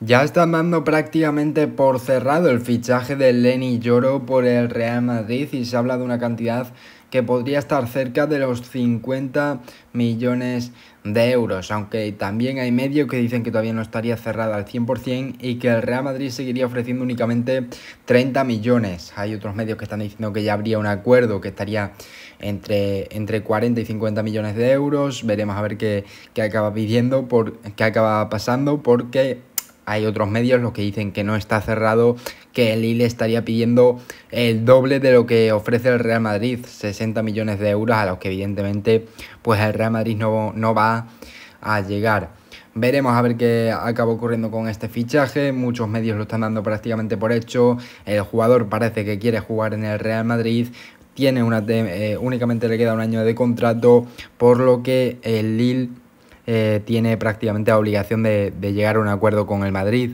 Ya están dando prácticamente por cerrado el fichaje de Lenny Lloro por el Real Madrid y se habla de una cantidad que podría estar cerca de los 50 millones de euros, aunque también hay medios que dicen que todavía no estaría cerrada al 100% y que el Real Madrid seguiría ofreciendo únicamente 30 millones. Hay otros medios que están diciendo que ya habría un acuerdo que estaría entre, entre 40 y 50 millones de euros. Veremos a ver qué, acaba pidiendo, por, qué acaba pasando, porque hay otros medios los que dicen que no está cerrado, que el Lille estaría pidiendo el doble de lo que ofrece el Real Madrid, 60 millones de euros, a los que evidentemente pues el Real Madrid no, va a llegar. Veremos a ver qué acaba ocurriendo con este fichaje. Muchos medios lo están dando prácticamente por hecho. El jugador parece que quiere jugar en el Real Madrid. Tiene una eh, únicamente le queda un año de contrato, por lo que el Lille eh, tiene prácticamente la obligación de llegar a un acuerdo con el Madrid